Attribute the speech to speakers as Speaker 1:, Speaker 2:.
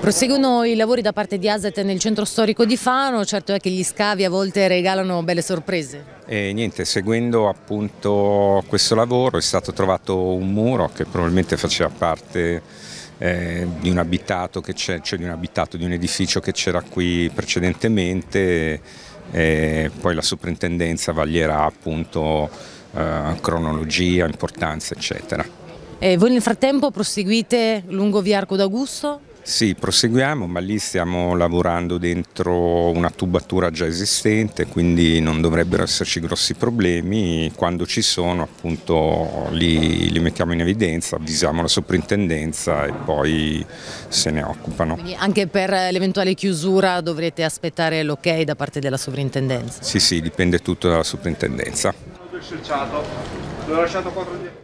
Speaker 1: Proseguono i lavori da parte di Aset nel centro storico di Fano, certo è che gli scavi a volte regalano belle sorprese.
Speaker 2: E niente, seguendo appunto questo lavoro è stato trovato un muro che probabilmente faceva parte eh, di un abitato che c'è, cioè di un abitato di un edificio che c'era qui precedentemente e poi la soprintendenza vaglierà appunto eh, cronologia, importanza eccetera.
Speaker 1: E voi nel frattempo proseguite lungo via Arco d'Augusto?
Speaker 2: Sì, proseguiamo, ma lì stiamo lavorando dentro una tubatura già esistente, quindi non dovrebbero esserci grossi problemi. Quando ci sono, appunto, li, li mettiamo in evidenza, avvisiamo la soprintendenza e poi se ne occupano.
Speaker 1: Quindi anche per l'eventuale chiusura dovrete aspettare l'ok da parte della sovrintendenza?
Speaker 2: Sì, sì, dipende tutto dalla soprintendenza.
Speaker 1: Ho lasciato 4 dietro.